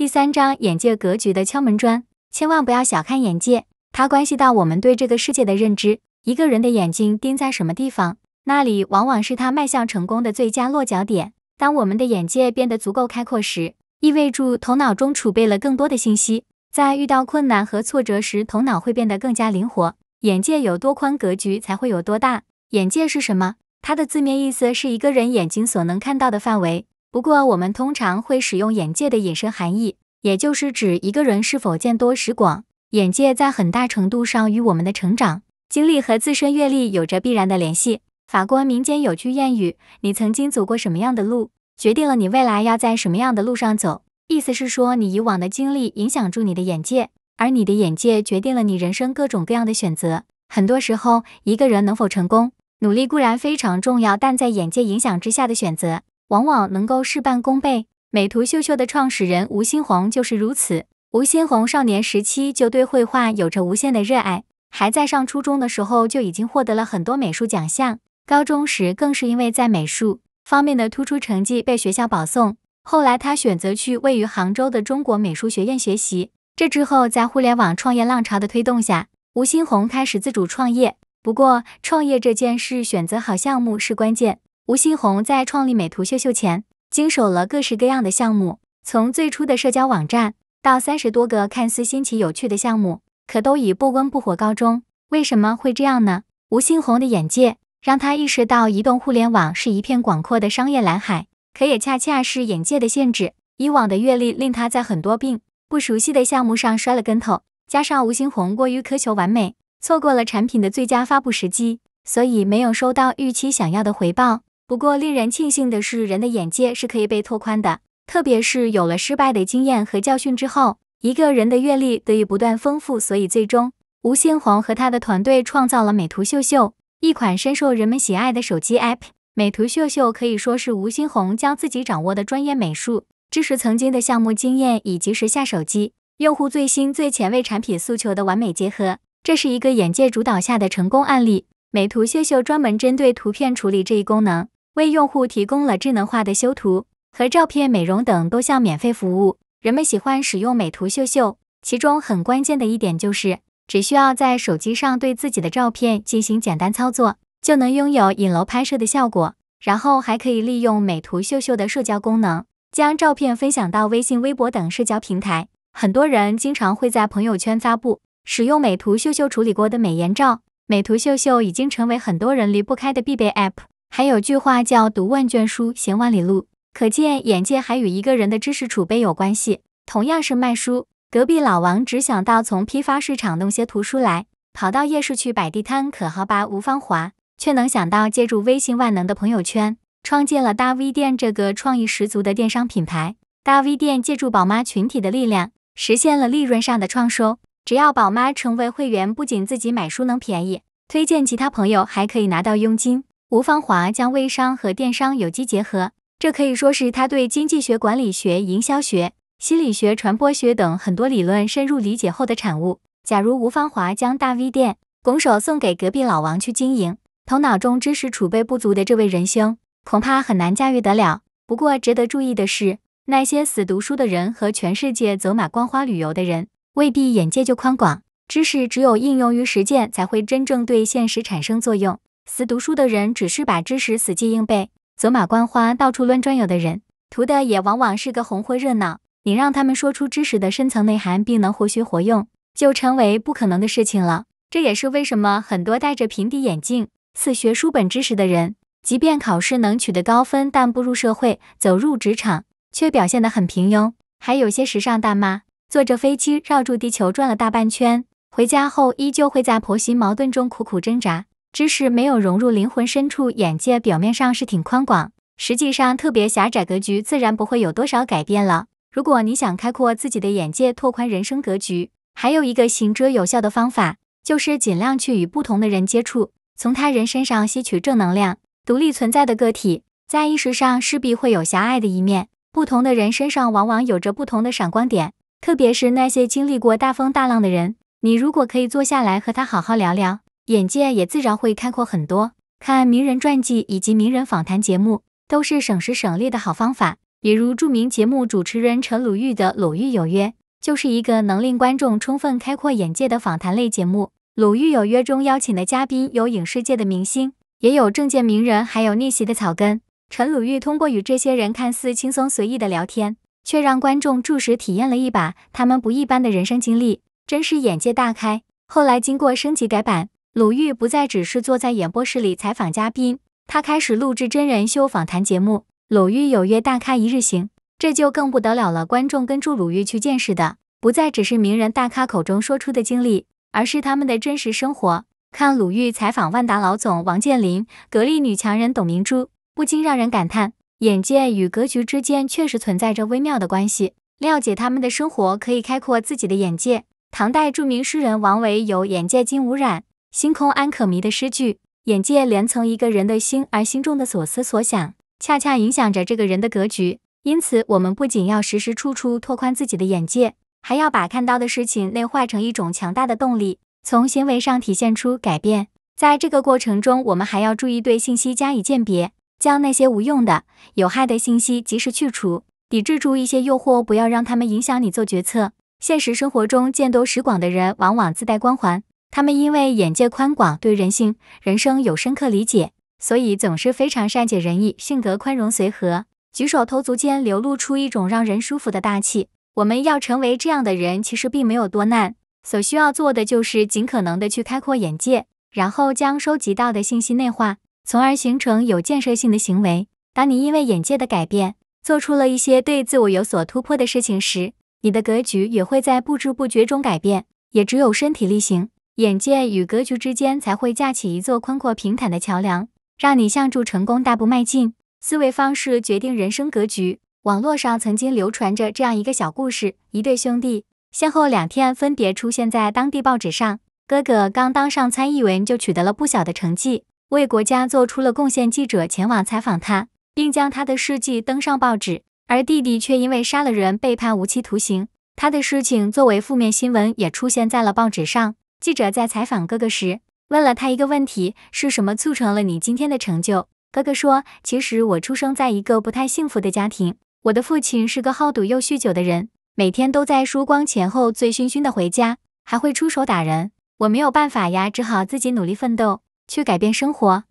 第三章眼界格局的敲门砖，千万不要小看眼界，它关系到我们对这个世界的认知。一个人的眼睛盯在什么地方，那里往往是他迈向成功的最佳落脚点。当我们的眼界变得足够开阔时，意味着头脑中储备了更多的信息。在遇到困难和挫折时，头脑会变得更加灵活。眼界有多宽，格局才会有多大。眼界是什么？它的字面意思是一个人眼睛所能看到的范围。不过，我们通常会使用“眼界”的引申含义，也就是指一个人是否见多识广。眼界在很大程度上与我们的成长经历和自身阅历有着必然的联系。法国民间有句谚语：“你曾经走过什么样的路，决定了你未来要在什么样的路上走。”意思是说，你以往的经历影响住你的眼界，而你的眼界决定了你人生各种各样的选择。很多时候，一个人能否成功，努力固然非常重要，但在眼界影响之下的选择。往往能够事半功倍。美图秀秀的创始人吴欣鸿就是如此。吴欣鸿少年时期就对绘画有着无限的热爱，还在上初中的时候就已经获得了很多美术奖项。高中时更是因为在美术方面的突出成绩被学校保送。后来他选择去位于杭州的中国美术学院学习。这之后，在互联网创业浪潮的推动下，吴欣鸿开始自主创业。不过，创业这件事，选择好项目是关键。吴欣鸿在创立美图秀秀前，经手了各式各样的项目，从最初的社交网站到三十多个看似新奇有趣的项目，可都以不温不火告终。为什么会这样呢？吴欣鸿的眼界让他意识到，移动互联网是一片广阔的商业蓝海，可也恰恰是眼界的限制。以往的阅历令他在很多并不熟悉的项目上摔了跟头，加上吴欣鸿过于苛求完美，错过了产品的最佳发布时机，所以没有收到预期想要的回报。不过，令人庆幸的是，人的眼界是可以被拓宽的，特别是有了失败的经验和教训之后，一个人的阅历得以不断丰富。所以，最终吴欣宏和他的团队创造了美图秀秀，一款深受人们喜爱的手机 APP。美图秀秀可以说是吴欣鸿将自己掌握的专业美术知识、曾经的项目经验以及时下手机用户最新最前卫产品诉求的完美结合。这是一个眼界主导下的成功案例。美图秀秀专门针对图片处理这一功能。为用户提供了智能化的修图和照片美容等多项免费服务。人们喜欢使用美图秀秀，其中很关键的一点就是只需要在手机上对自己的照片进行简单操作，就能拥有影楼拍摄的效果。然后还可以利用美图秀秀的社交功能，将照片分享到微信、微博等社交平台。很多人经常会在朋友圈发布使用美图秀秀处理过的美颜照。美图秀秀已经成为很多人离不开的必备 App。还有句话叫“读万卷书，行万里路”，可见眼界还与一个人的知识储备有关系。同样是卖书，隔壁老王只想到从批发市场弄些图书来，跑到夜市去摆地摊，可好？巴无芳华，却能想到借助微信万能的朋友圈，创建了大 V 店这个创意十足的电商品牌。大 V 店借助宝妈群体的力量，实现了利润上的创收。只要宝妈成为会员，不仅自己买书能便宜，推荐其他朋友还可以拿到佣金。吴芳华将微商和电商有机结合，这可以说是他对经济学、管理学、营销学、心理学、传播学等很多理论深入理解后的产物。假如吴芳华将大 V 店拱手送给隔壁老王去经营，头脑中知识储备不足的这位仁兄，恐怕很难驾驭得了。不过，值得注意的是，那些死读书的人和全世界走马观花旅游的人，未必眼界就宽广。知识只有应用于实践，才会真正对现实产生作用。死读书的人只是把知识死记硬背、走马观花、到处乱转悠的人，图的也往往是个红火热闹。你让他们说出知识的深层内涵，并能活学活用，就成为不可能的事情了。这也是为什么很多戴着平底眼镜、死学书本知识的人，即便考试能取得高分，但步入社会、走入职场，却表现得很平庸。还有些时尚大妈，坐着飞机绕住地球转了大半圈，回家后依旧会在婆媳矛盾中苦苦挣扎。知识没有融入灵魂深处，眼界表面上是挺宽广，实际上特别狭窄，格局自然不会有多少改变了。如果你想开阔自己的眼界，拓宽人生格局，还有一个行之有效的方法，就是尽量去与不同的人接触，从他人身上吸取正能量。独立存在的个体，在意识上势必会有狭隘的一面。不同的人身上往往有着不同的闪光点，特别是那些经历过大风大浪的人，你如果可以坐下来和他好好聊聊。眼界也自然会开阔很多。看名人传记以及名人访谈节目，都是省时省力的好方法。比如著名节目主持人陈鲁豫的《鲁豫有约》，就是一个能令观众充分开阔眼界的访谈类节目。《鲁豫有约》中邀请的嘉宾有影视界的明星，也有政界名人，还有逆袭的草根。陈鲁豫通过与这些人看似轻松随意的聊天，却让观众驻时体验了一把他们不一般的人生经历，真是眼界大开。后来经过升级改版。鲁豫不再只是坐在演播室里采访嘉宾，她开始录制真人秀访谈节目《鲁豫有约大咖一日行》，这就更不得了了。观众跟住鲁豫去见识的，不再只是名人大咖口中说出的经历，而是他们的真实生活。看鲁豫采访万达老总王健林、格力女强人董明珠，不禁让人感叹，眼界与格局之间确实存在着微妙的关系。了解他们的生活，可以开阔自己的眼界。唐代著名诗人王维有“眼界净无染”。星空安可迷的诗句，眼界连从一个人的心，而心中的所思所想，恰恰影响着这个人的格局。因此，我们不仅要时时处处拓宽自己的眼界，还要把看到的事情内化成一种强大的动力，从行为上体现出改变。在这个过程中，我们还要注意对信息加以鉴别，将那些无用的、有害的信息及时去除，抵制住一些诱惑，不要让他们影响你做决策。现实生活中，见多识广的人往往自带光环。他们因为眼界宽广，对人性、人生有深刻理解，所以总是非常善解人意，性格宽容随和，举手投足间流露出一种让人舒服的大气。我们要成为这样的人，其实并没有多难，所需要做的就是尽可能的去开阔眼界，然后将收集到的信息内化，从而形成有建设性的行为。当你因为眼界的改变，做出了一些对自我有所突破的事情时，你的格局也会在不知不觉中改变。也只有身体力行。眼界与格局之间才会架起一座宽阔平坦的桥梁，让你向住成功大步迈进。思维方式决定人生格局。网络上曾经流传着这样一个小故事：一对兄弟先后两天分别出现在当地报纸上。哥哥刚当上参议员就取得了不小的成绩，为国家做出了贡献。记者前往采访他，并将他的事迹登上报纸。而弟弟却因为杀了人被判无期徒刑，他的事情作为负面新闻也出现在了报纸上。记者在采访哥哥时，问了他一个问题：是什么促成了你今天的成就？哥哥说：“其实我出生在一个不太幸福的家庭，我的父亲是个好赌又酗酒的人，每天都在输光，前后醉醺醺的回家，还会出手打人。我没有办法呀，只好自己努力奋斗，去改变生活。”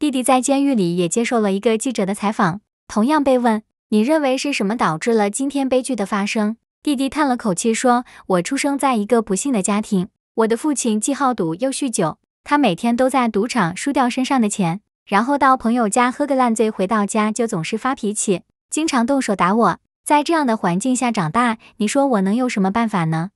弟弟在监狱里也接受了一个记者的采访，同样被问：“你认为是什么导致了今天悲剧的发生？”弟弟叹了口气说：“我出生在一个不幸的家庭，我的父亲既好赌又酗酒，他每天都在赌场输掉身上的钱，然后到朋友家喝个烂醉，回到家就总是发脾气，经常动手打我。在这样的环境下长大，你说我能有什么办法呢？”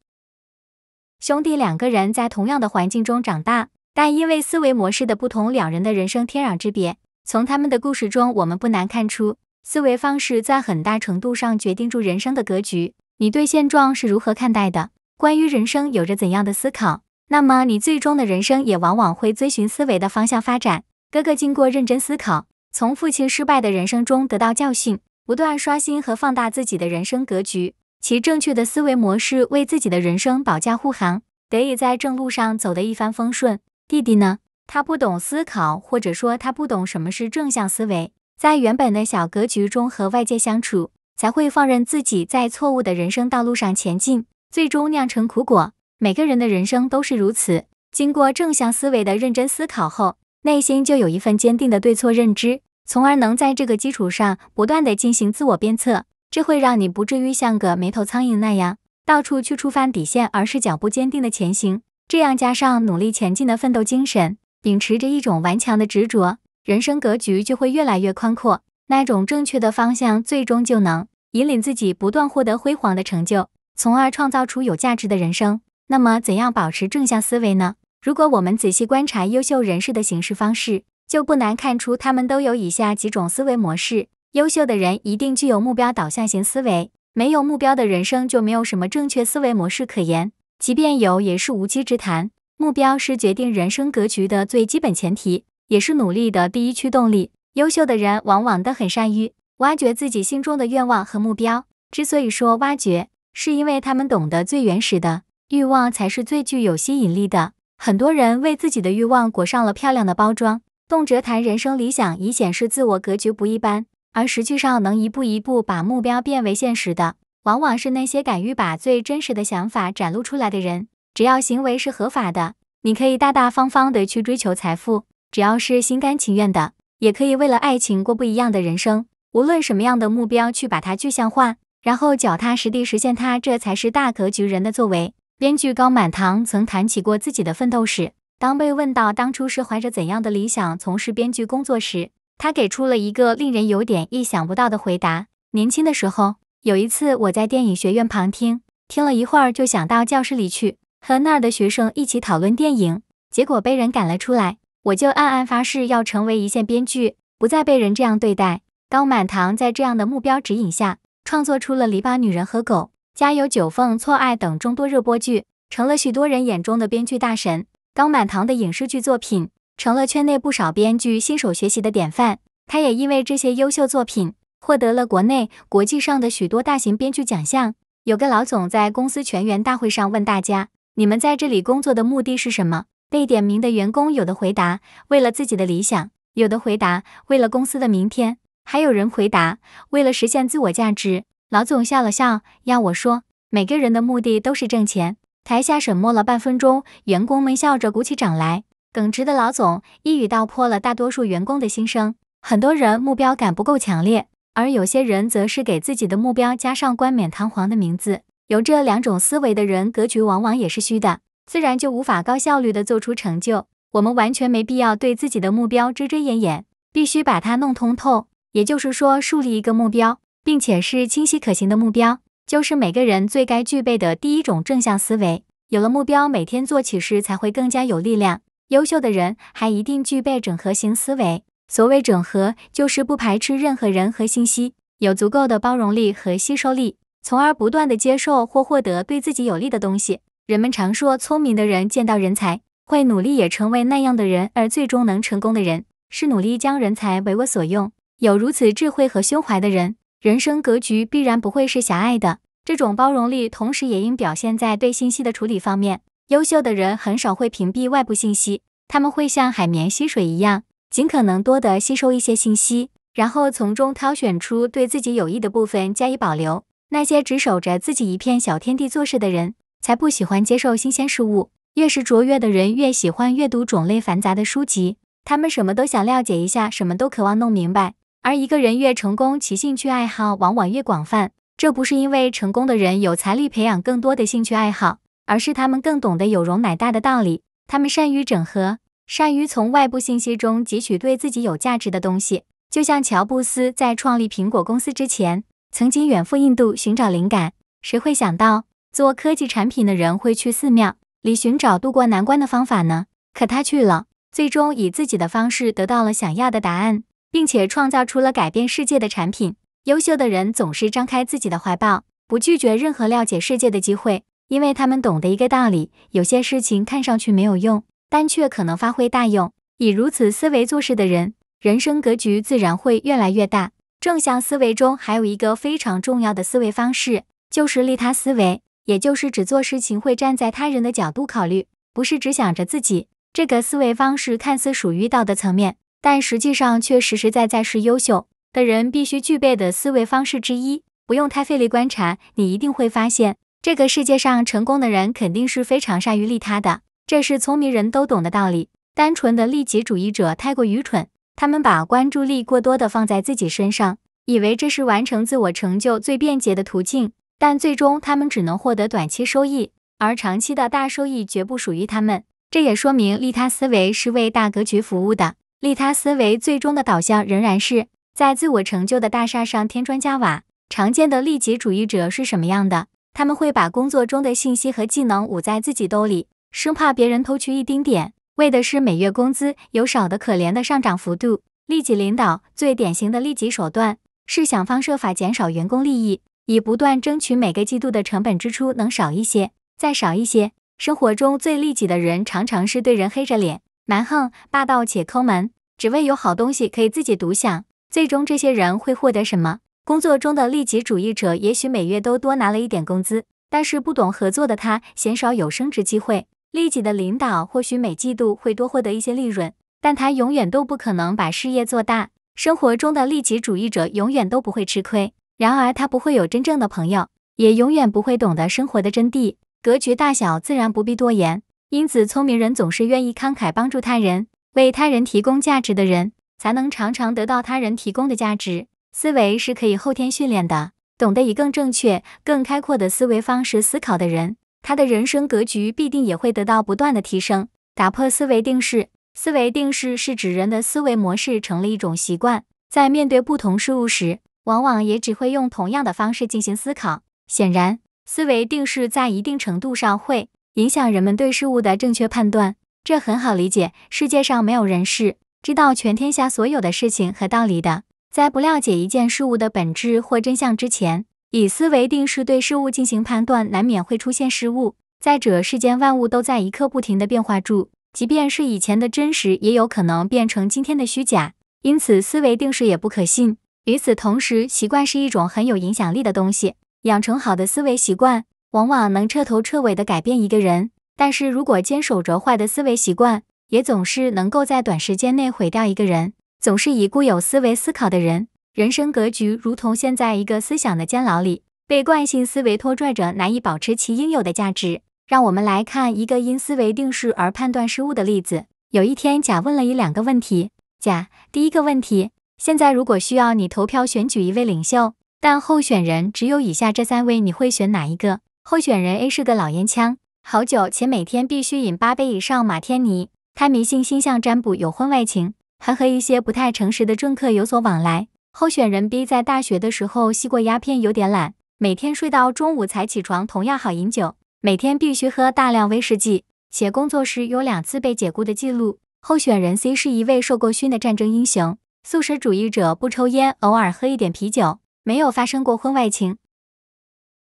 兄弟两个人在同样的环境中长大，但因为思维模式的不同，两人的人生天壤之别。从他们的故事中，我们不难看出，思维方式在很大程度上决定住人生的格局。你对现状是如何看待的？关于人生有着怎样的思考？那么你最终的人生也往往会遵循思维的方向发展。哥哥经过认真思考，从父亲失败的人生中得到教训，不断刷新和放大自己的人生格局，其正确的思维模式为自己的人生保驾护航，得以在正路上走得一帆风顺。弟弟呢？他不懂思考，或者说他不懂什么是正向思维，在原本的小格局中和外界相处。才会放任自己在错误的人生道路上前进，最终酿成苦果。每个人的人生都是如此。经过正向思维的认真思考后，内心就有一份坚定的对错认知，从而能在这个基础上不断的进行自我鞭策。这会让你不至于像个没头苍蝇那样到处去触犯底线，而是脚步坚定的前行。这样加上努力前进的奋斗精神，秉持着一种顽强的执着，人生格局就会越来越宽阔。那种正确的方向，最终就能引领自己不断获得辉煌的成就，从而创造出有价值的人生。那么，怎样保持正向思维呢？如果我们仔细观察优秀人士的行事方式，就不难看出，他们都有以下几种思维模式。优秀的人一定具有目标导向型思维。没有目标的人生，就没有什么正确思维模式可言，即便有，也是无稽之谈。目标是决定人生格局的最基本前提，也是努力的第一驱动力。优秀的人往往都很善于挖掘自己心中的愿望和目标。之所以说挖掘，是因为他们懂得最原始的欲望才是最具有吸引力的。很多人为自己的欲望裹上了漂亮的包装，动辄谈人生理想，以显示自我格局不一般。而实际上，能一步一步把目标变为现实的，往往是那些敢于把最真实的想法展露出来的人。只要行为是合法的，你可以大大方方的去追求财富；只要是心甘情愿的。也可以为了爱情过不一样的人生，无论什么样的目标，去把它具象化，然后脚踏实地实现它，这才是大格局人的作为。编剧高满堂曾谈起过自己的奋斗史。当被问到当初是怀着怎样的理想从事编剧工作时，他给出了一个令人有点意想不到的回答：年轻的时候，有一次我在电影学院旁听，听了一会儿就想到教室里去和那儿的学生一起讨论电影，结果被人赶了出来。我就暗暗发誓要成为一线编剧，不再被人这样对待。高满堂在这样的目标指引下，创作出了《篱笆女人和狗》《家有九凤》《错爱》等众多热播剧，成了许多人眼中的编剧大神。高满堂的影视剧作品成了圈内不少编剧新手学习的典范。他也因为这些优秀作品，获得了国内、国际上的许多大型编剧奖项。有个老总在公司全员大会上问大家：“你们在这里工作的目的是什么？”被点名的员工有的回答为了自己的理想，有的回答为了公司的明天，还有人回答为了实现自我价值。老总笑了笑，要我说，每个人的目的都是挣钱。台下沉默了半分钟，员工们笑着鼓起掌来。耿直的老总一语道破了大多数员工的心声：很多人目标感不够强烈，而有些人则是给自己的目标加上冠冕堂皇的名字。有这两种思维的人，格局往往也是虚的。自然就无法高效率的做出成就。我们完全没必要对自己的目标遮遮掩掩，必须把它弄通透。也就是说，树立一个目标，并且是清晰可行的目标，就是每个人最该具备的第一种正向思维。有了目标，每天做起事才会更加有力量。优秀的人还一定具备整合型思维。所谓整合，就是不排斥任何人和信息，有足够的包容力和吸收力，从而不断的接受或获得对自己有利的东西。人们常说，聪明的人见到人才会努力也成为那样的人，而最终能成功的人是努力将人才为我所用。有如此智慧和胸怀的人，人生格局必然不会是狭隘的。这种包容力，同时也应表现在对信息的处理方面。优秀的人很少会屏蔽外部信息，他们会像海绵吸水一样，尽可能多的吸收一些信息，然后从中挑选出对自己有益的部分加以保留。那些只守着自己一片小天地做事的人。才不喜欢接受新鲜事物。越是卓越的人，越喜欢阅读种类繁杂的书籍。他们什么都想了解一下，什么都渴望弄明白。而一个人越成功，其兴趣爱好往往越广泛。这不是因为成功的人有财力培养更多的兴趣爱好，而是他们更懂得有容乃大的道理。他们善于整合，善于从外部信息中汲取对自己有价值的东西。就像乔布斯在创立苹果公司之前，曾经远赴印度寻找灵感。谁会想到？做科技产品的人会去寺庙里寻找度过难关的方法呢？可他去了，最终以自己的方式得到了想要的答案，并且创造出了改变世界的产品。优秀的人总是张开自己的怀抱，不拒绝任何了解世界的机会，因为他们懂得一个道理：有些事情看上去没有用，但却可能发挥大用。以如此思维做事的人，人生格局自然会越来越大。正向思维中还有一个非常重要的思维方式，就是利他思维。也就是只做事情会站在他人的角度考虑，不是只想着自己。这个思维方式看似属于道德层面，但实际上却实实在在是优秀的人必须具备的思维方式之一。不用太费力观察，你一定会发现，这个世界上成功的人肯定是非常善于利他的，这是聪明人都懂的道理。单纯的利己主义者太过愚蠢，他们把关注力过多地放在自己身上，以为这是完成自我成就最便捷的途径。但最终，他们只能获得短期收益，而长期的大收益绝不属于他们。这也说明利他思维是为大格局服务的。利他思维最终的导向仍然是在自我成就的大厦上添砖加瓦。常见的利己主义者是什么样的？他们会把工作中的信息和技能捂在自己兜里，生怕别人偷去一丁点，为的是每月工资有少得可怜的上涨幅度。利己领导最典型的利己手段是想方设法减少员工利益。以不断争取每个季度的成本支出能少一些，再少一些。生活中最利己的人，常常是对人黑着脸、蛮横霸道且抠门，只为有好东西可以自己独享。最终，这些人会获得什么？工作中的利己主义者，也许每月都多拿了一点工资，但是不懂合作的他，鲜少有升职机会。利己的领导，或许每季度会多获得一些利润，但他永远都不可能把事业做大。生活中的利己主义者，永远都不会吃亏。然而，他不会有真正的朋友，也永远不会懂得生活的真谛。格局大小，自然不必多言。因此，聪明人总是愿意慷慨帮助他人，为他人提供价值的人，才能常常得到他人提供的价值。思维是可以后天训练的，懂得以更正确、更开阔的思维方式思考的人，他的人生格局必定也会得到不断的提升。打破思维定式，思维定式是指人的思维模式成了一种习惯，在面对不同事物时。往往也只会用同样的方式进行思考。显然，思维定势在一定程度上会影响人们对事物的正确判断。这很好理解，世界上没有人是知道全天下所有的事情和道理的。在不了解一件事物的本质或真相之前，以思维定势对事物进行判断，难免会出现失误。再者，世间万物都在一刻不停的变化住，即便是以前的真实，也有可能变成今天的虚假。因此，思维定势也不可信。与此同时，习惯是一种很有影响力的东西。养成好的思维习惯，往往能彻头彻尾地改变一个人；但是如果坚守着坏的思维习惯，也总是能够在短时间内毁掉一个人。总是以固有思维思考的人，人生格局如同陷在一个思想的监牢里，被惯性思维拖拽着，难以保持其应有的价值。让我们来看一个因思维定势而判断失误的例子。有一天，甲问了一两个问题。甲第一个问题。现在如果需要你投票选举一位领袖，但候选人只有以下这三位，你会选哪一个？候选人 A 是个老烟枪，好酒，且每天必须饮八杯以上马天尼。他迷信星象占卜，有婚外情，还和一些不太诚实的政客有所往来。候选人 B 在大学的时候吸过鸦片，有点懒，每天睡到中午才起床，同样好饮酒，每天必须喝大量威士忌，且工作时有两次被解雇的记录。候选人 C 是一位受过训的战争英雄。素食主义者不抽烟，偶尔喝一点啤酒，没有发生过婚外情。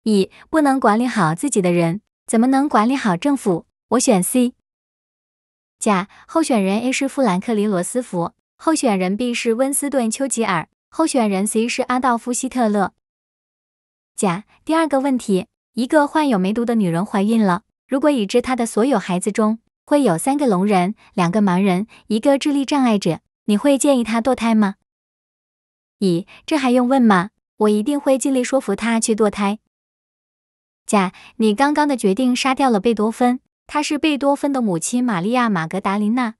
乙不能管理好自己的人，怎么能管理好政府？我选 C。甲候选人 A 是富兰克林·罗斯福，候选人 B 是温斯顿·丘吉尔，候选人 C 是阿道夫·希特勒。甲第二个问题：一个患有梅毒的女人怀孕了，如果已知她的所有孩子中会有三个聋人，两个盲人，一个智力障碍者。你会建议他堕胎吗？乙，这还用问吗？我一定会尽力说服他去堕胎。甲，你刚刚的决定杀掉了贝多芬，他是贝多芬的母亲玛利亚·玛格达琳娜。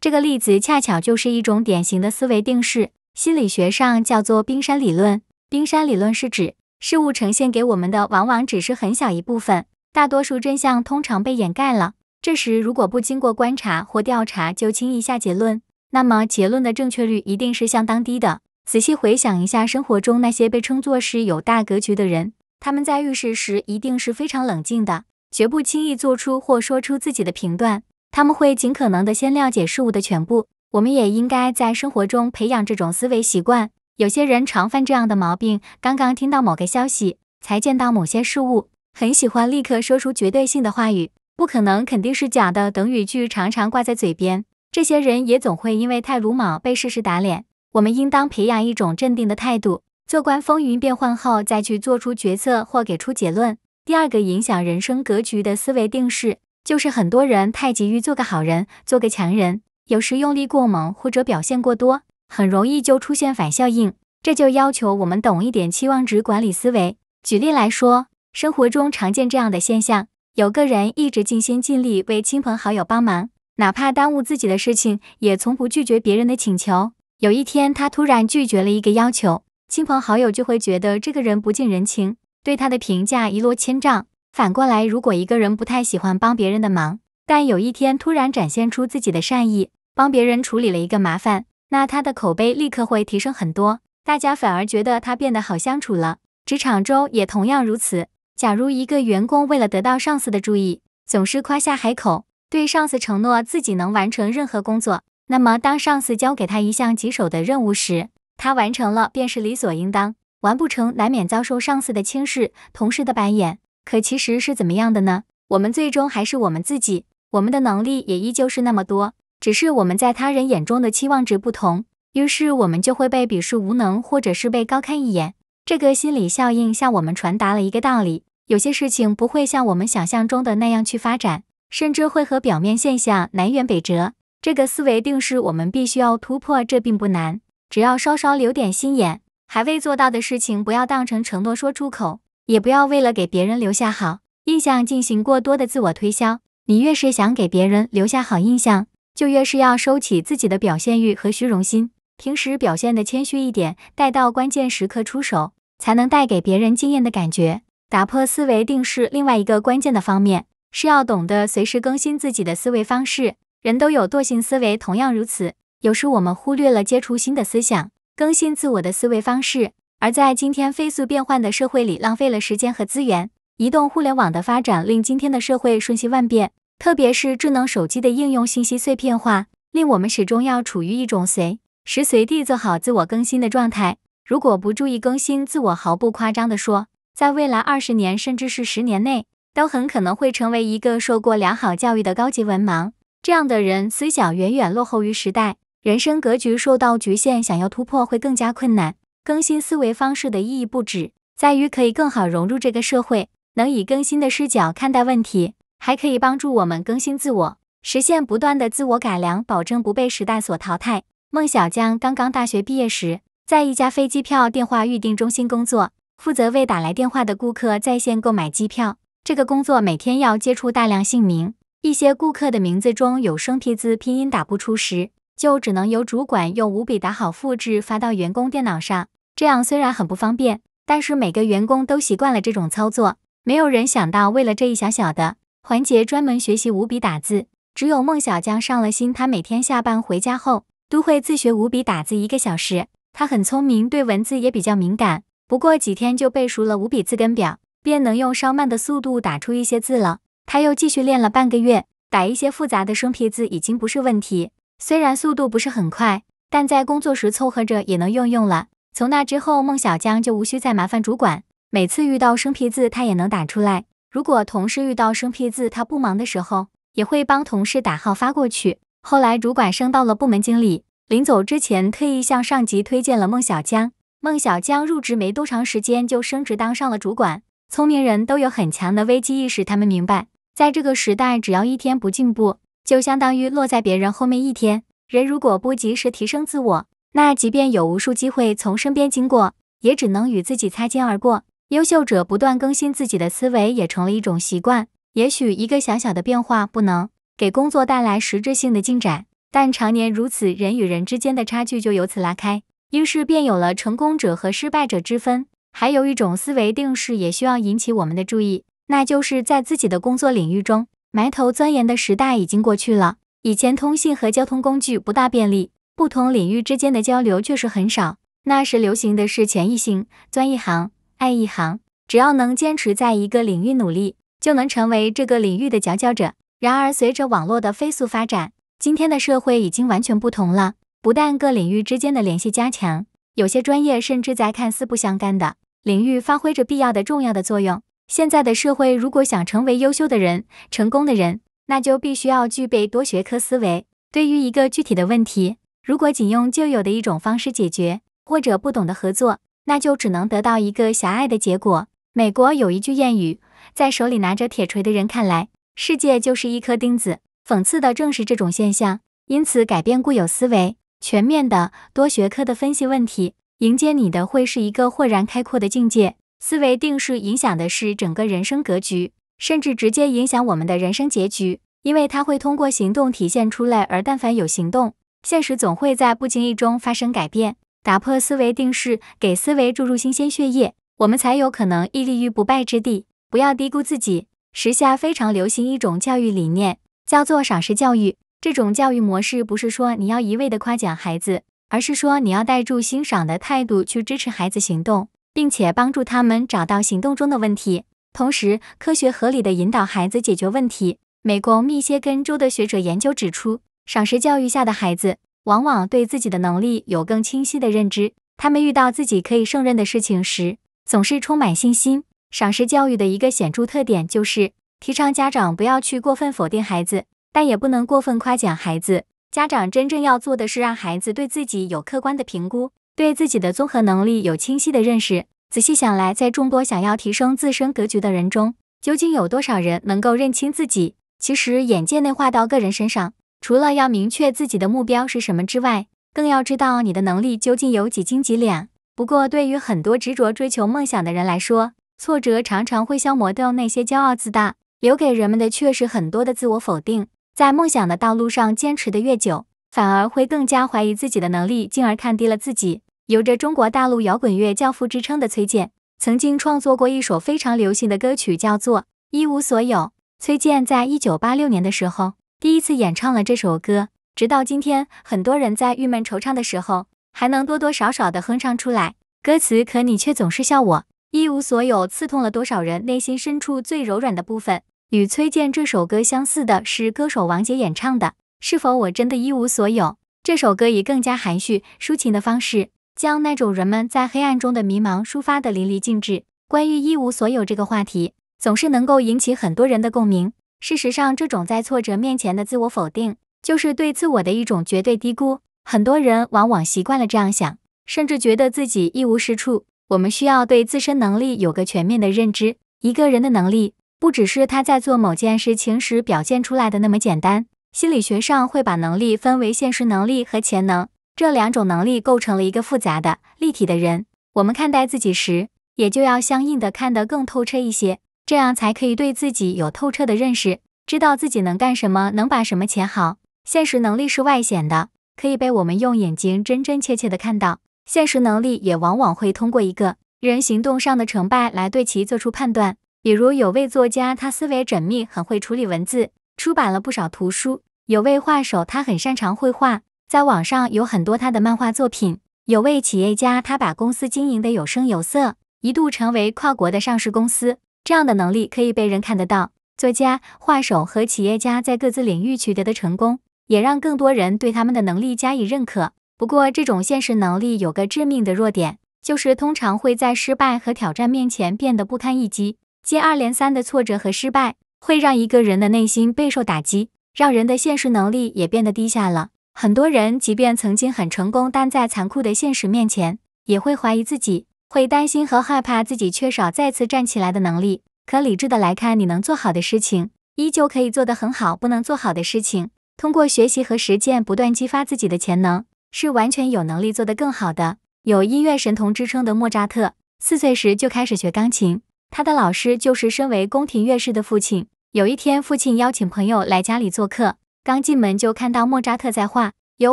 这个例子恰巧就是一种典型的思维定式，心理学上叫做冰山理论。冰山理论是指事物呈现给我们的往往只是很小一部分，大多数真相通常被掩盖了。这时如果不经过观察或调查就轻易下结论。那么结论的正确率一定是相当低的。仔细回想一下生活中那些被称作是有大格局的人，他们在遇事时一定是非常冷静的，绝不轻易做出或说出自己的评断。他们会尽可能的先了解事物的全部。我们也应该在生活中培养这种思维习惯。有些人常犯这样的毛病：刚刚听到某个消息，才见到某些事物，很喜欢立刻说出绝对性的话语，“不可能”“肯定是假的”等语句常常挂在嘴边。这些人也总会因为太鲁莽被事实打脸。我们应当培养一种镇定的态度，坐观风云变幻后再去做出决策或给出结论。第二个影响人生格局的思维定式，就是很多人太急于做个好人、做个强人，有时用力过猛或者表现过多，很容易就出现反效应。这就要求我们懂一点期望值管理思维。举例来说，生活中常见这样的现象：有个人一直尽心尽力为亲朋好友帮忙。哪怕耽误自己的事情，也从不拒绝别人的请求。有一天，他突然拒绝了一个要求，亲朋好友就会觉得这个人不近人情，对他的评价一落千丈。反过来，如果一个人不太喜欢帮别人的忙，但有一天突然展现出自己的善意，帮别人处理了一个麻烦，那他的口碑立刻会提升很多，大家反而觉得他变得好相处了。职场中也同样如此。假如一个员工为了得到上司的注意，总是夸下海口。对上司承诺自己能完成任何工作，那么当上司交给他一项棘手的任务时，他完成了便是理所应当；完不成，难免遭受上司的轻视、同事的白眼。可其实是怎么样的呢？我们最终还是我们自己，我们的能力也依旧是那么多，只是我们在他人眼中的期望值不同，于是我们就会被鄙视无能，或者是被高看一眼。这个心理效应向我们传达了一个道理：有些事情不会像我们想象中的那样去发展。甚至会和表面现象南辕北辙。这个思维定式，我们必须要突破。这并不难，只要稍稍留点心眼。还未做到的事情，不要当成承诺说出口；，也不要为了给别人留下好印象进行过多的自我推销。你越是想给别人留下好印象，就越是要收起自己的表现欲和虚荣心，平时表现的谦虚一点，待到关键时刻出手，才能带给别人惊艳的感觉。打破思维定式，另外一个关键的方面。是要懂得随时更新自己的思维方式。人都有惰性思维，同样如此。有时我们忽略了接触新的思想，更新自我的思维方式，而在今天飞速变换的社会里浪费了时间和资源。移动互联网的发展令今天的社会瞬息万变，特别是智能手机的应用信息碎片化，令我们始终要处于一种随时随地做好自我更新的状态。如果不注意更新自我，毫不夸张地说，在未来二十年甚至是十年内。都很可能会成为一个受过良好教育的高级文盲，这样的人思想远远落后于时代，人生格局受到局限，想要突破会更加困难。更新思维方式的意义不止在于可以更好融入这个社会，能以更新的视角看待问题，还可以帮助我们更新自我，实现不断的自我改良，保证不被时代所淘汰。孟小江刚刚大学毕业时，在一家飞机票电话预订中心工作，负责为打来电话的顾客在线购买机票。这个工作每天要接触大量姓名，一些顾客的名字中有生僻字，拼音打不出时，就只能由主管用五笔打好、复制发到员工电脑上。这样虽然很不方便，但是每个员工都习惯了这种操作。没有人想到为了这一小小的环节专门学习五笔打字，只有孟小江上了心。他每天下班回家后都会自学五笔打字一个小时。他很聪明，对文字也比较敏感，不过几天就背熟了五笔字根表。便能用稍慢的速度打出一些字了。他又继续练了半个月，打一些复杂的生僻字已经不是问题。虽然速度不是很快，但在工作时凑合着也能用用了。从那之后，孟小江就无需再麻烦主管。每次遇到生僻字，他也能打出来。如果同事遇到生僻字，他不忙的时候，也会帮同事打号发过去。后来，主管升到了部门经理，临走之前特意向上级推荐了孟小江。孟小江入职没多长时间就升职当上了主管。聪明人都有很强的危机意识，他们明白，在这个时代，只要一天不进步，就相当于落在别人后面一天。人如果不及时提升自我，那即便有无数机会从身边经过，也只能与自己擦肩而过。优秀者不断更新自己的思维，也成了一种习惯。也许一个小小的变化不能给工作带来实质性的进展，但常年如此，人与人之间的差距就由此拉开，于是便有了成功者和失败者之分。还有一种思维定式也需要引起我们的注意，那就是在自己的工作领域中埋头钻研的时代已经过去了。以前通信和交通工具不大便利，不同领域之间的交流确实很少。那时流行的是潜一行，钻一行，爱一行，只要能坚持在一个领域努力，就能成为这个领域的佼佼者。然而，随着网络的飞速发展，今天的社会已经完全不同了。不但各领域之间的联系加强，有些专业甚至在看似不相干的。领域发挥着必要的重要的作用。现在的社会，如果想成为优秀的人、成功的人，那就必须要具备多学科思维。对于一个具体的问题，如果仅用旧有的一种方式解决，或者不懂得合作，那就只能得到一个狭隘的结果。美国有一句谚语，在手里拿着铁锤的人看来，世界就是一颗钉子。讽刺的正是这种现象。因此，改变固有思维，全面的、多学科的分析问题。迎接你的会是一个豁然开阔的境界。思维定势影响的是整个人生格局，甚至直接影响我们的人生结局，因为它会通过行动体现出来。而但凡有行动，现实总会在不经意中发生改变。打破思维定势，给思维注入新鲜血液，我们才有可能屹立于不败之地。不要低估自己。时下非常流行一种教育理念，叫做赏识教育。这种教育模式不是说你要一味的夸奖孩子。而是说，你要带住欣赏的态度去支持孩子行动，并且帮助他们找到行动中的问题，同时科学合理的引导孩子解决问题。美国密歇根州的学者研究指出，赏识教育下的孩子，往往对自己的能力有更清晰的认知。他们遇到自己可以胜任的事情时，总是充满信心。赏识教育的一个显著特点，就是提倡家长不要去过分否定孩子，但也不能过分夸奖孩子。家长真正要做的是让孩子对自己有客观的评估，对自己的综合能力有清晰的认识。仔细想来，在众多想要提升自身格局的人中，究竟有多少人能够认清自己？其实，眼界内化到个人身上，除了要明确自己的目标是什么之外，更要知道你的能力究竟有几斤几两。不过，对于很多执着追求梦想的人来说，挫折常常会消磨掉那些骄傲自大，留给人们的却是很多的自我否定。在梦想的道路上坚持的越久，反而会更加怀疑自己的能力，进而看低了自己。有着中国大陆摇滚乐教父之称的崔健，曾经创作过一首非常流行的歌曲，叫做《一无所有》。崔健在一九八六年的时候第一次演唱了这首歌，直到今天，很多人在郁闷惆怅的时候，还能多多少少的哼唱出来歌词。可你却总是笑我一无所有，刺痛了多少人内心深处最柔软的部分？与崔健这首歌相似的是，歌手王杰演唱的《是否我真的一无所有》这首歌，以更加含蓄抒情的方式，将那种人们在黑暗中的迷茫抒发得淋漓尽致。关于一无所有这个话题，总是能够引起很多人的共鸣。事实上，这种在挫折面前的自我否定，就是对自我的一种绝对低估。很多人往往习惯了这样想，甚至觉得自己一无是处。我们需要对自身能力有个全面的认知，一个人的能力。不只是他在做某件事情时表现出来的那么简单。心理学上会把能力分为现实能力和潜能，这两种能力构成了一个复杂的立体的人。我们看待自己时，也就要相应的看得更透彻一些，这样才可以对自己有透彻的认识，知道自己能干什么，能把什么潜好。现实能力是外显的，可以被我们用眼睛真真切切的看到。现实能力也往往会通过一个人行动上的成败来对其做出判断。比如有位作家，他思维缜密，很会处理文字，出版了不少图书；有位画手，他很擅长绘画，在网上有很多他的漫画作品；有位企业家，他把公司经营得有声有色，一度成为跨国的上市公司。这样的能力可以被人看得到。作家、画手和企业家在各自领域取得的成功，也让更多人对他们的能力加以认可。不过，这种现实能力有个致命的弱点，就是通常会在失败和挑战面前变得不堪一击。接二连三的挫折和失败会让一个人的内心备受打击，让人的现实能力也变得低下了。很多人即便曾经很成功，但在残酷的现实面前，也会怀疑自己，会担心和害怕自己缺少再次站起来的能力。可理智的来看，你能做好的事情依旧可以做得很好，不能做好的事情，通过学习和实践，不断激发自己的潜能，是完全有能力做得更好的。有音乐神童之称的莫扎特，四岁时就开始学钢琴。他的老师就是身为宫廷乐师的父亲。有一天，父亲邀请朋友来家里做客，刚进门就看到莫扎特在画有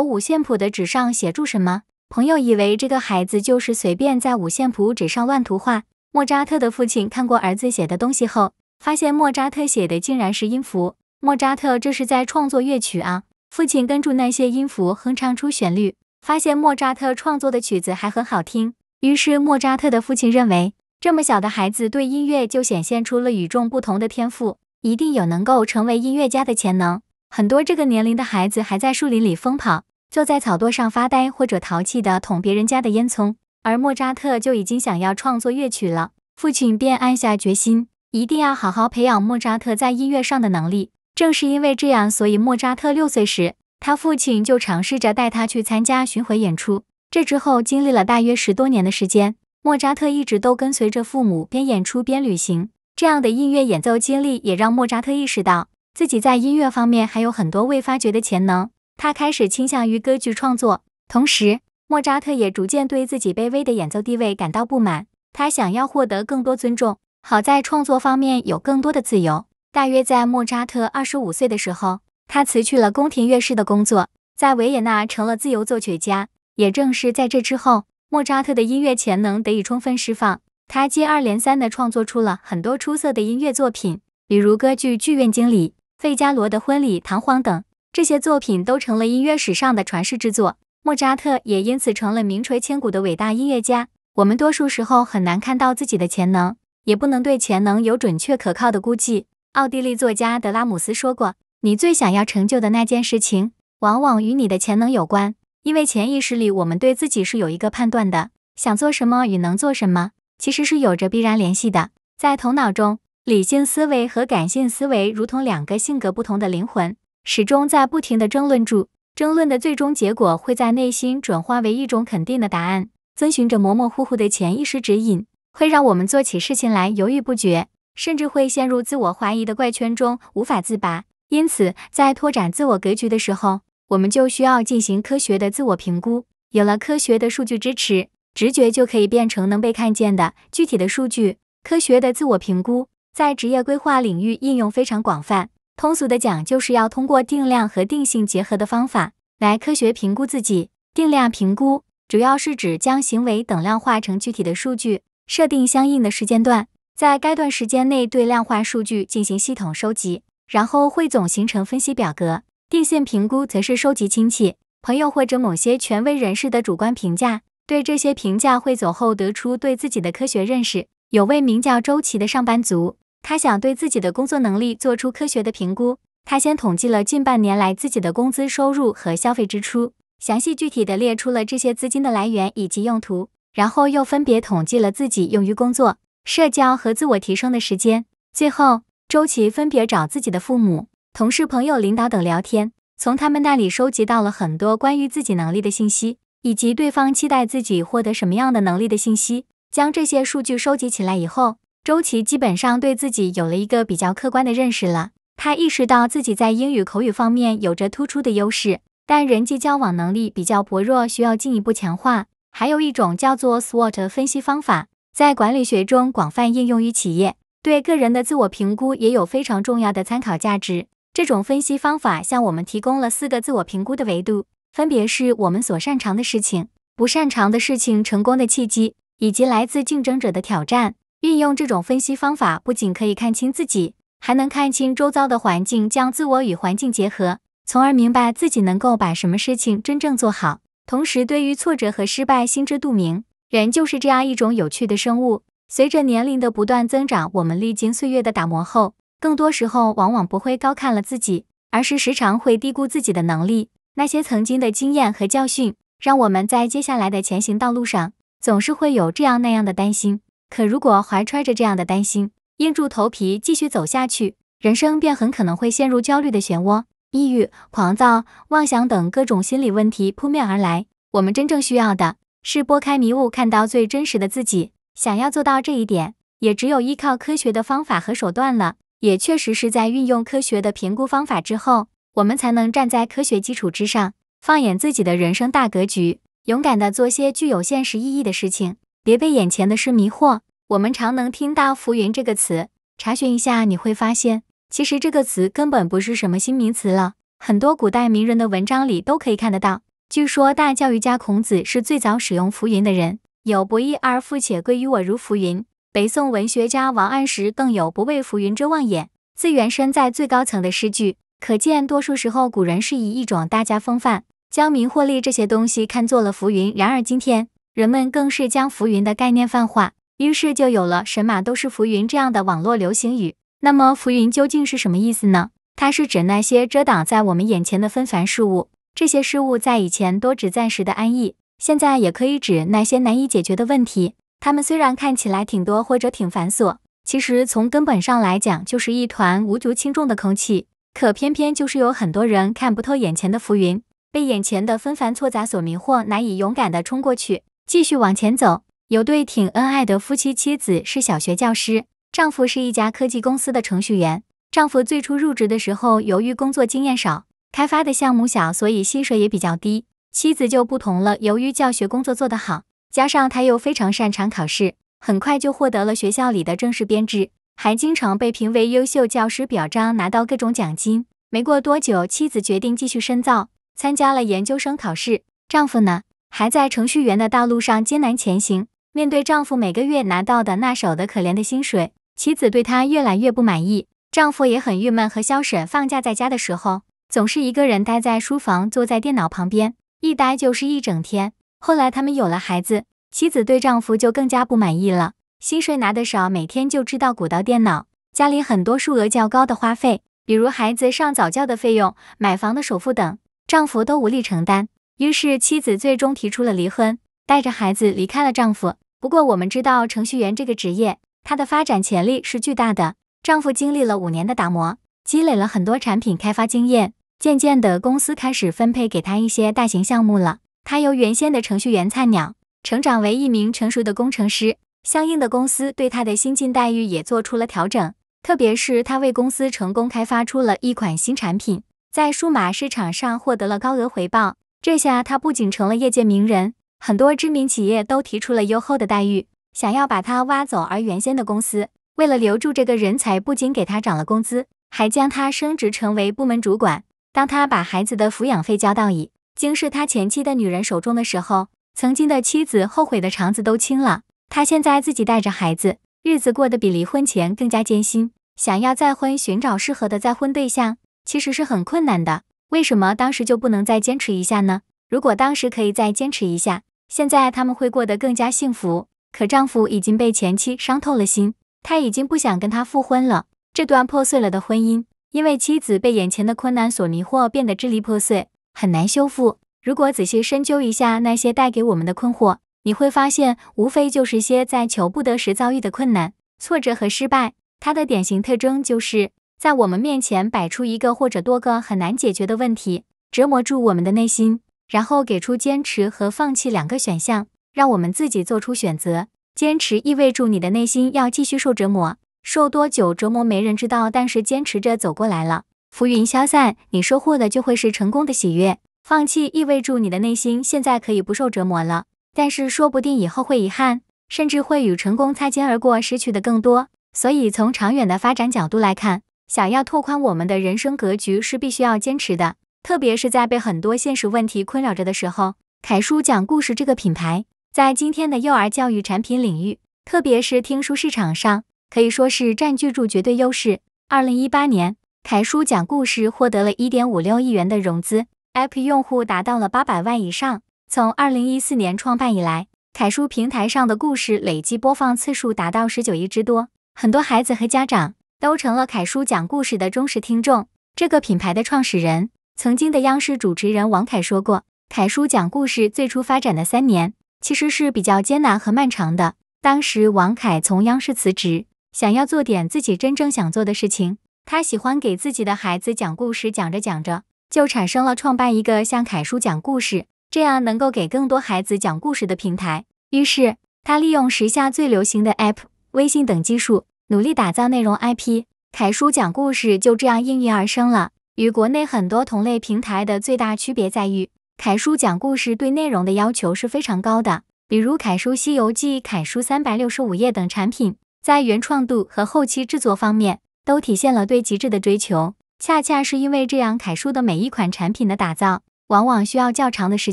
五线谱的纸上写住什么。朋友以为这个孩子就是随便在五线谱纸上乱涂画。莫扎特的父亲看过儿子写的东西后，发现莫扎特写的竟然是音符。莫扎特这是在创作乐曲啊！父亲跟住那些音符哼唱出旋律，发现莫扎特创作的曲子还很好听。于是，莫扎特的父亲认为。这么小的孩子对音乐就显现出了与众不同的天赋，一定有能够成为音乐家的潜能。很多这个年龄的孩子还在树林里疯跑，坐在草垛上发呆，或者淘气地捅别人家的烟囱，而莫扎特就已经想要创作乐曲了。父亲便暗下决心，一定要好好培养莫扎特在音乐上的能力。正是因为这样，所以莫扎特六岁时，他父亲就尝试着带他去参加巡回演出。这之后，经历了大约十多年的时间。莫扎特一直都跟随着父母边演出边旅行，这样的音乐演奏经历也让莫扎特意识到自己在音乐方面还有很多未发掘的潜能。他开始倾向于歌剧创作，同时莫扎特也逐渐对自己卑微的演奏地位感到不满。他想要获得更多尊重，好在创作方面有更多的自由。大约在莫扎特二十五岁的时候，他辞去了宫廷乐师的工作，在维也纳成了自由作曲家。也正是在这之后。莫扎特的音乐潜能得以充分释放，他接二连三地创作出了很多出色的音乐作品，比如歌剧《剧院经理》《费加罗的婚礼》《唐皇等，这些作品都成了音乐史上的传世之作。莫扎特也因此成了名垂千古的伟大音乐家。我们多数时候很难看到自己的潜能，也不能对潜能有准确可靠的估计。奥地利作家德拉姆斯说过：“你最想要成就的那件事情，往往与你的潜能有关。”因为潜意识里，我们对自己是有一个判断的，想做什么与能做什么其实是有着必然联系的。在头脑中，理性思维和感性思维如同两个性格不同的灵魂，始终在不停的争论住。争论的最终结果会在内心转化为一种肯定的答案。遵循着模模糊糊的潜意识指引，会让我们做起事情来犹豫不决，甚至会陷入自我怀疑的怪圈中无法自拔。因此，在拓展自我格局的时候，我们就需要进行科学的自我评估，有了科学的数据支持，直觉就可以变成能被看见的具体的数据。科学的自我评估在职业规划领域应用非常广泛。通俗的讲，就是要通过定量和定性结合的方法来科学评估自己。定量评估主要是指将行为等量化成具体的数据，设定相应的时间段，在该段时间内对量化数据进行系统收集，然后汇总形成分析表格。定性评估则是收集亲戚、朋友或者某些权威人士的主观评价，对这些评价汇总后得出对自己的科学认识。有位名叫周奇的上班族，他想对自己的工作能力做出科学的评估。他先统计了近半年来自己的工资收入和消费支出，详细具体的列出了这些资金的来源以及用途，然后又分别统计了自己用于工作、社交和自我提升的时间。最后，周奇分别找自己的父母。同事、朋友、领导等聊天，从他们那里收集到了很多关于自己能力的信息，以及对方期待自己获得什么样的能力的信息。将这些数据收集起来以后，周琦基本上对自己有了一个比较客观的认识了。他意识到自己在英语口语方面有着突出的优势，但人际交往能力比较薄弱，需要进一步强化。还有一种叫做 SWOT 分析方法，在管理学中广泛应用于企业，对个人的自我评估也有非常重要的参考价值。这种分析方法向我们提供了四个自我评估的维度，分别是我们所擅长的事情、不擅长的事情、成功的契机，以及来自竞争者的挑战。运用这种分析方法，不仅可以看清自己，还能看清周遭的环境，将自我与环境结合，从而明白自己能够把什么事情真正做好。同时，对于挫折和失败心知肚明。人就是这样一种有趣的生物。随着年龄的不断增长，我们历经岁月的打磨后。更多时候，往往不会高看了自己，而是时常会低估自己的能力。那些曾经的经验和教训，让我们在接下来的前行道路上，总是会有这样那样的担心。可如果怀揣着这样的担心，硬住头皮继续走下去，人生便很可能会陷入焦虑的漩涡，抑郁、狂躁、妄想等各种心理问题扑面而来。我们真正需要的是拨开迷雾，看到最真实的自己。想要做到这一点，也只有依靠科学的方法和手段了。也确实是在运用科学的评估方法之后，我们才能站在科学基础之上，放眼自己的人生大格局，勇敢地做些具有现实意义的事情。别被眼前的事迷惑。我们常能听到“浮云”这个词，查询一下，你会发现，其实这个词根本不是什么新名词了，很多古代名人的文章里都可以看得到。据说，大教育家孔子是最早使用“浮云”的人：“有不义而富且贵，于我如浮云。”北宋文学家王安石更有“不畏浮云遮望眼，自缘身在最高层”的诗句，可见多数时候古人是以一种大家风范，将名或利这些东西看作了浮云。然而今天，人们更是将浮云的概念泛化，于是就有了“神马都是浮云”这样的网络流行语。那么，浮云究竟是什么意思呢？它是指那些遮挡在我们眼前的纷繁事物。这些事物在以前多指暂时的安逸，现在也可以指那些难以解决的问题。他们虽然看起来挺多或者挺繁琐，其实从根本上来讲就是一团无足轻重的空气。可偏偏就是有很多人看不透眼前的浮云，被眼前的纷繁错杂所迷惑，难以勇敢地冲过去，继续往前走。有对挺恩爱的夫妻，妻子是小学教师，丈夫是一家科技公司的程序员。丈夫最初入职的时候，由于工作经验少，开发的项目小，所以薪水也比较低。妻子就不同了，由于教学工作做得好。加上他又非常擅长考试，很快就获得了学校里的正式编制，还经常被评为优秀教师，表彰拿到各种奖金。没过多久，妻子决定继续深造，参加了研究生考试。丈夫呢，还在程序员的道路上艰难前行。面对丈夫每个月拿到的那手的可怜的薪水，妻子对他越来越不满意。丈夫也很郁闷。和肖婶放假在家的时候，总是一个人待在书房，坐在电脑旁边，一待就是一整天。后来他们有了孩子，妻子对丈夫就更加不满意了。薪水拿得少，每天就知道鼓捣电脑，家里很多数额较高的花费，比如孩子上早教的费用、买房的首付等，丈夫都无力承担。于是妻子最终提出了离婚，带着孩子离开了丈夫。不过我们知道程序员这个职业，他的发展潜力是巨大的。丈夫经历了五年的打磨，积累了很多产品开发经验，渐渐的公司开始分配给他一些大型项目了。他由原先的程序员菜鸟成长为一名成熟的工程师，相应的公司对他的薪金待遇也做出了调整。特别是他为公司成功开发出了一款新产品，在数码市场上获得了高额回报。这下他不仅成了业界名人，很多知名企业都提出了优厚的待遇，想要把他挖走。而原先的公司为了留住这个人才，不仅给他涨了工资，还将他升职成为部门主管。当他把孩子的抚养费交到以。经是他前妻的女人手中的时候，曾经的妻子后悔的肠子都青了。他现在自己带着孩子，日子过得比离婚前更加艰辛。想要再婚，寻找适合的再婚对象，其实是很困难的。为什么当时就不能再坚持一下呢？如果当时可以再坚持一下，现在他们会过得更加幸福。可丈夫已经被前妻伤透了心，他已经不想跟他复婚了。这段破碎了的婚姻，因为妻子被眼前的困难所迷惑，变得支离破碎。很难修复。如果仔细深究一下那些带给我们的困惑，你会发现，无非就是些在求不得时遭遇的困难、挫折和失败。它的典型特征就是在我们面前摆出一个或者多个很难解决的问题，折磨住我们的内心，然后给出坚持和放弃两个选项，让我们自己做出选择。坚持意味住你的内心要继续受折磨，受多久折磨没人知道，但是坚持着走过来了。浮云消散，你收获的就会是成功的喜悦。放弃意味住你的内心现在可以不受折磨了，但是说不定以后会遗憾，甚至会与成功擦肩而过，失去的更多。所以从长远的发展角度来看，想要拓宽我们的人生格局是必须要坚持的。特别是在被很多现实问题困扰着的时候，凯叔讲故事这个品牌在今天的幼儿教育产品领域，特别是听书市场上，可以说是占据住绝对优势。二零一八年。凯叔讲故事获得了一点五六亿元的融资，App 用户达到了八百万以上。从二零一四年创办以来，凯叔平台上的故事累计播放次数达到十九亿之多，很多孩子和家长都成了凯叔讲故事的忠实听众。这个品牌的创始人，曾经的央视主持人王凯说过，凯叔讲故事最初发展的三年其实是比较艰难和漫长的。当时，王凯从央视辞职，想要做点自己真正想做的事情。他喜欢给自己的孩子讲故事，讲着讲着就产生了创办一个像凯叔讲故事这样能够给更多孩子讲故事的平台。于是他利用时下最流行的 App、微信等技术，努力打造内容 IP。凯叔讲故事就这样应运而生了。与国内很多同类平台的最大区别在于，凯叔讲故事对内容的要求是非常高的。比如凯叔西游记、凯叔三百六十五页等产品，在原创度和后期制作方面。都体现了对极致的追求，恰恰是因为这样，凯叔的每一款产品的打造往往需要较长的时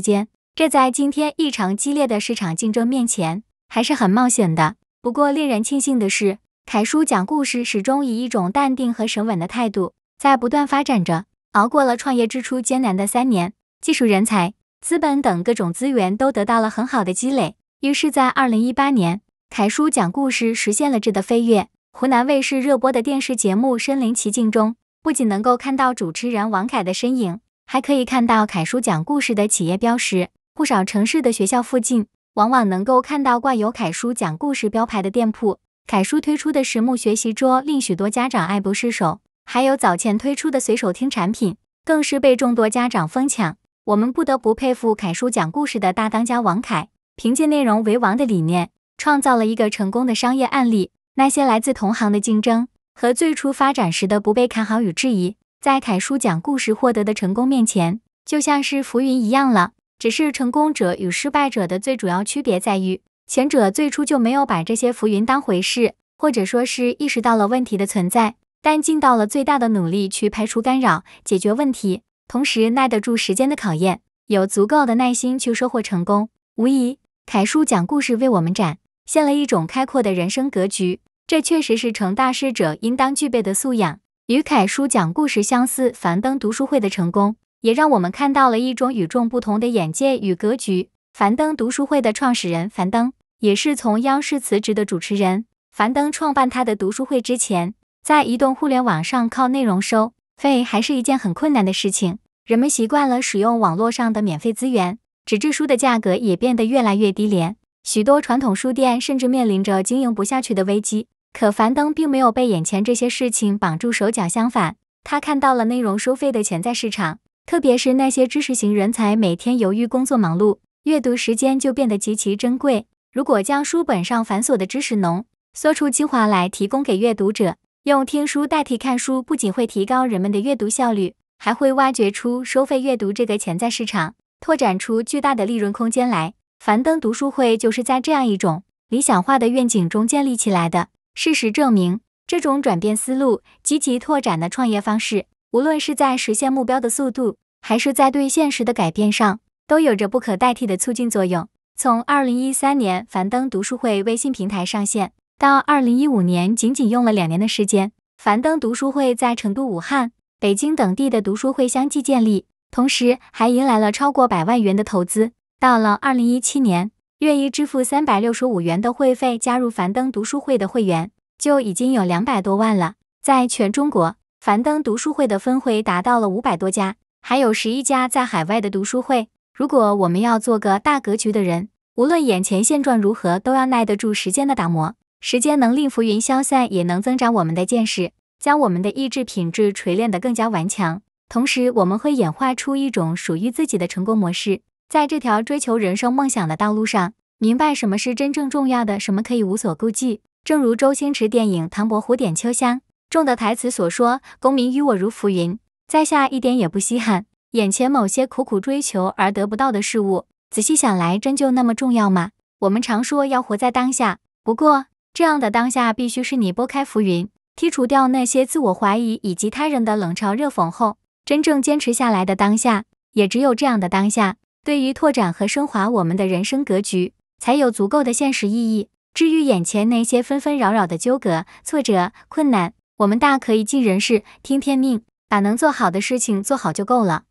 间，这在今天异常激烈的市场竞争面前还是很冒险的。不过，令人庆幸的是，凯叔讲故事始终以一种淡定和审稳的态度在不断发展着，熬过了创业之初艰难的三年，技术、人才、资本等各种资源都得到了很好的积累。于是，在二零一八年，凯叔讲故事实现了质的飞跃。湖南卫视热播的电视节目《身临其境》中，不仅能够看到主持人王凯的身影，还可以看到凯叔讲故事的企业标识。不少城市的学校附近，往往能够看到挂有“凯叔讲故事”标牌的店铺。凯叔推出的实木学习桌令许多家长爱不释手，还有早前推出的随手听产品，更是被众多家长疯抢。我们不得不佩服凯叔讲故事的大当家王凯，凭借内容为王的理念，创造了一个成功的商业案例。那些来自同行的竞争和最初发展时的不被看好与质疑，在凯叔讲故事获得的成功面前，就像是浮云一样了。只是成功者与失败者的最主要区别在于，前者最初就没有把这些浮云当回事，或者说是意识到了问题的存在，但尽到了最大的努力去排除干扰、解决问题，同时耐得住时间的考验，有足够的耐心去收获成功。无疑，凯叔讲故事为我们展。现了一种开阔的人生格局，这确实是成大事者应当具备的素养。与凯叔讲故事相似，樊登读书会的成功也让我们看到了一种与众不同的眼界与格局。樊登读书会的创始人樊登也是从央视辞职的主持人。樊登创办他的读书会之前，在移动互联网上靠内容收费还是一件很困难的事情。人们习惯了使用网络上的免费资源，纸质书的价格也变得越来越低廉。许多传统书店甚至面临着经营不下去的危机，可樊登并没有被眼前这些事情绑住手脚。相反，他看到了内容收费的潜在市场，特别是那些知识型人才每天由于工作忙碌，阅读时间就变得极其珍贵。如果将书本上繁琐的知识浓缩出精华来提供给阅读者，用听书代替看书，不仅会提高人们的阅读效率，还会挖掘出收费阅读这个潜在市场，拓展出巨大的利润空间来。樊登读书会就是在这样一种理想化的愿景中建立起来的。事实证明，这种转变思路、积极拓展的创业方式，无论是在实现目标的速度，还是在对现实的改变上，都有着不可代替的促进作用。从2013年樊登读书会微信平台上线，到2015年，仅仅用了两年的时间，樊登读书会在成都、武汉、北京等地的读书会相继建立，同时还迎来了超过百万元的投资。到了二零一七年，愿意支付三百六十五元的会费加入樊登读书会的会员就已经有两百多万了。在全中国，樊登读书会的分会达到了五百多家，还有十一家在海外的读书会。如果我们要做个大格局的人，无论眼前现状如何，都要耐得住时间的打磨。时间能令浮云消散，也能增长我们的见识，将我们的意志品质锤炼得更加顽强。同时，我们会演化出一种属于自己的成功模式。在这条追求人生梦想的道路上，明白什么是真正重要的，什么可以无所顾忌。正如周星驰电影《唐伯虎点秋香》中的台词所说：“功名与我如浮云，在下一点也不稀罕。”眼前某些苦苦追求而得不到的事物，仔细想来，真就那么重要吗？我们常说要活在当下，不过这样的当下，必须是你拨开浮云，剔除掉那些自我怀疑以及他人的冷嘲热讽后，真正坚持下来的当下，也只有这样的当下。对于拓展和升华我们的人生格局，才有足够的现实意义。至于眼前那些纷纷扰扰的纠葛、挫折、困难，我们大可以尽人事、听天命，把能做好的事情做好就够了。